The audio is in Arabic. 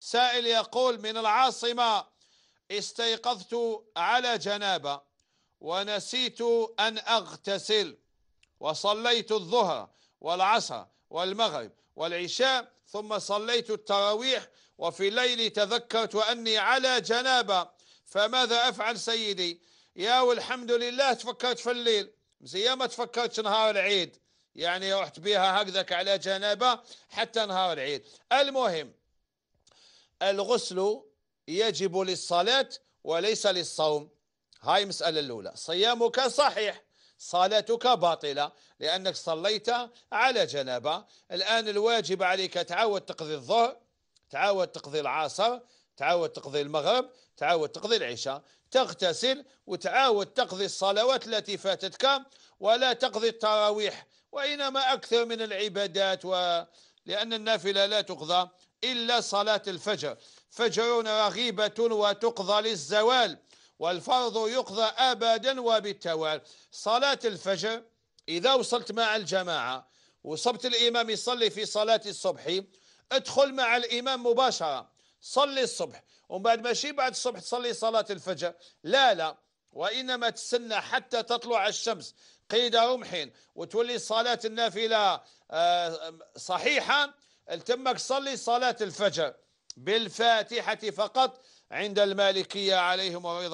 سائل يقول من العاصمة استيقظت على جنابة ونسيت أن أغتسل وصليت الظهر والعصر والمغرب والعشاء ثم صليت التراويح وفي الليل تذكرت أني على جنابة فماذا أفعل سيدي يا والحمد لله تفكرت في الليل زي ما تفكرت نهار العيد يعني رحت بها هكذاك على جنابة حتى نهار العيد المهم الغسل يجب للصلاة وليس للصوم هاي المسألة الأولى صيامك صحيح صلاتك باطلة لأنك صليت على جنابة الآن الواجب عليك تعاود تقضي الظهر تعاود تقضي العصر تعاود تقضي المغرب تعاود تقضي العشاء تغتسل وتعاود تقضي الصلوات التي فاتتك ولا تقضي التراويح وإنما أكثر من العبادات و... لأن النافلة لا تقضى إلا صلاة الفجر فجر رغيبة وتقضى للزوال والفرض يقضى أبدا وبالتوال صلاة الفجر إذا وصلت مع الجماعة وصبت الإمام يصلي في صلاة الصبح ادخل مع الإمام مباشرة صلي الصبح ومن بعد ماشي بعد الصبح تصلي صلاة الفجر لا لا وإنما تسنى حتى تطلع الشمس قيد رمح وتولي صلاة النافلة آه، صحيحة التمك صلي صلاة الفجر بالفاتحة فقط عند المالكية عليهم ورضا